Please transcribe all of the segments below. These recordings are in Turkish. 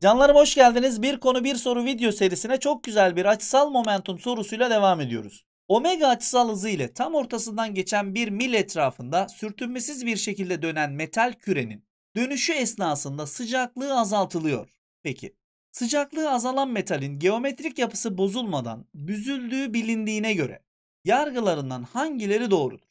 Canlarım hoş geldiniz. Bir konu bir soru video serisine çok güzel bir açısal momentum sorusuyla devam ediyoruz. Omega açısal hızı ile tam ortasından geçen bir mil etrafında sürtünmesiz bir şekilde dönen metal kürenin dönüşü esnasında sıcaklığı azaltılıyor. Peki sıcaklığı azalan metalin geometrik yapısı bozulmadan büzüldüğü bilindiğine göre yargılarından hangileri doğrudur?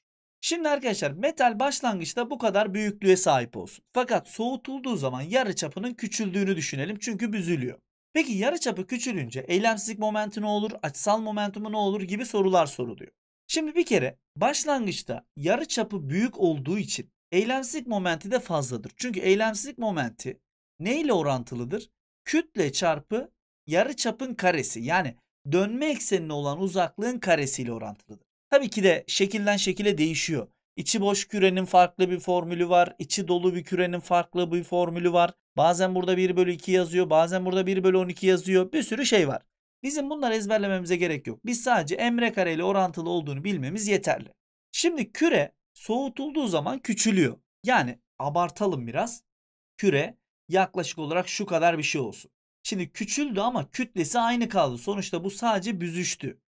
Şimdi arkadaşlar metal başlangıçta bu kadar büyüklüğe sahip olsun. Fakat soğutulduğu zaman yarı çapının küçüldüğünü düşünelim çünkü büzülüyor. Peki yarı çapı küçülünce eylemsizlik momenti ne olur, açısal momentumu ne olur gibi sorular soruluyor. Şimdi bir kere başlangıçta yarı çapı büyük olduğu için eylemsizlik momenti de fazladır. Çünkü eylemsizlik momenti ne ile orantılıdır? Kütle çarpı yarı çapın karesi yani dönme eksenine olan uzaklığın karesiyle orantılıdır. Tabii ki de şekilden şekile değişiyor. İçi boş kürenin farklı bir formülü var. İçi dolu bir kürenin farklı bir formülü var. Bazen burada 1 bölü 2 yazıyor. Bazen burada 1 bölü 12 yazıyor. Bir sürü şey var. Bizim bunları ezberlememize gerek yok. Biz sadece emre kare ile orantılı olduğunu bilmemiz yeterli. Şimdi küre soğutulduğu zaman küçülüyor. Yani abartalım biraz. Küre yaklaşık olarak şu kadar bir şey olsun. Şimdi küçüldü ama kütlesi aynı kaldı. Sonuçta bu sadece büzüştü.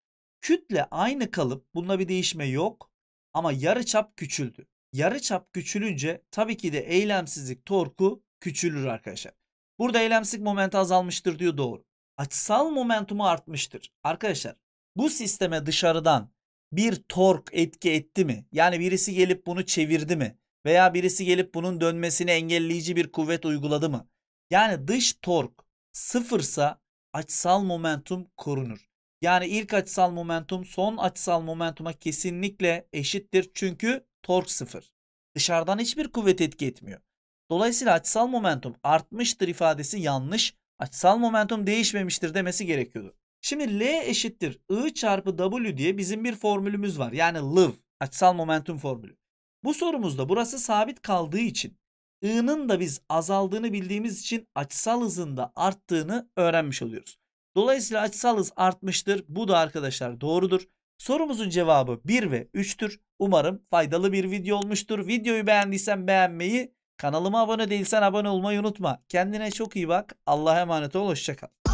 Kütle aynı kalıp bunda bir değişme yok ama yarıçap küçüldü. Yarıçap küçülünce tabii ki de eylemsizlik torku küçülür arkadaşlar. Burada eylemsizlik momenti azalmıştır diyor doğru. Açısal momentumu artmıştır. Arkadaşlar bu sisteme dışarıdan bir tork etki etti mi? Yani birisi gelip bunu çevirdi mi? Veya birisi gelip bunun dönmesini engelleyici bir kuvvet uyguladı mı? Yani dış tork sıfırsa açısal momentum korunur. Yani ilk açısal momentum son açısal momentuma kesinlikle eşittir. Çünkü tork sıfır. Dışarıdan hiçbir kuvvet etki etmiyor. Dolayısıyla açısal momentum artmıştır ifadesi yanlış. Açısal momentum değişmemiştir demesi gerekiyordu. Şimdi L eşittir I çarpı W diye bizim bir formülümüz var. Yani LIV açısal momentum formülü. Bu sorumuzda burası sabit kaldığı için I'nın da biz azaldığını bildiğimiz için açısal hızında arttığını öğrenmiş oluyoruz. Dolayısıyla açısal hız artmıştır. Bu da arkadaşlar doğrudur. Sorumuzun cevabı 1 ve 3'tür. Umarım faydalı bir video olmuştur. Videoyu beğendiysen beğenmeyi, kanalıma abone değilsen abone olmayı unutma. Kendine çok iyi bak. Allah'a emanet ol. Hoşçakal.